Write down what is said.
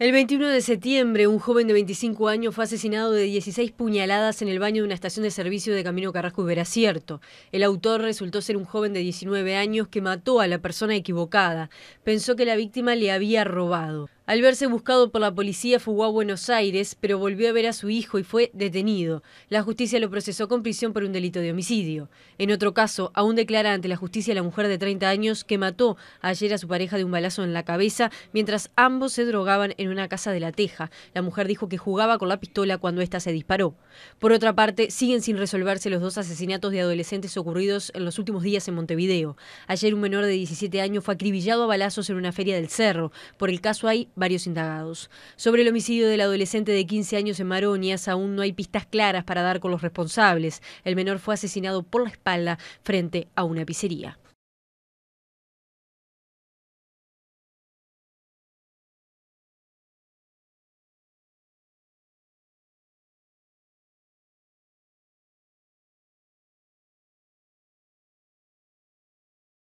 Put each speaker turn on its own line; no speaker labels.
El 21 de septiembre, un joven de 25 años fue asesinado de 16 puñaladas en el baño de una estación de servicio de Camino Carrasco y Veracierto. El autor resultó ser un joven de 19 años que mató a la persona equivocada. Pensó que la víctima le había robado. Al verse buscado por la policía fugó a Buenos Aires, pero volvió a ver a su hijo y fue detenido. La justicia lo procesó con prisión por un delito de homicidio. En otro caso, aún declara ante la justicia la mujer de 30 años que mató ayer a su pareja de un balazo en la cabeza mientras ambos se drogaban en una casa de La Teja. La mujer dijo que jugaba con la pistola cuando ésta se disparó. Por otra parte, siguen sin resolverse los dos asesinatos de adolescentes ocurridos en los últimos días en Montevideo. Ayer un menor de 17 años fue acribillado a balazos en una feria del Cerro. Por el caso hay varios indagados. Sobre el homicidio del adolescente de 15 años en Maronias aún no hay pistas claras para dar con los responsables. El menor fue asesinado por la espalda frente a una pizzería.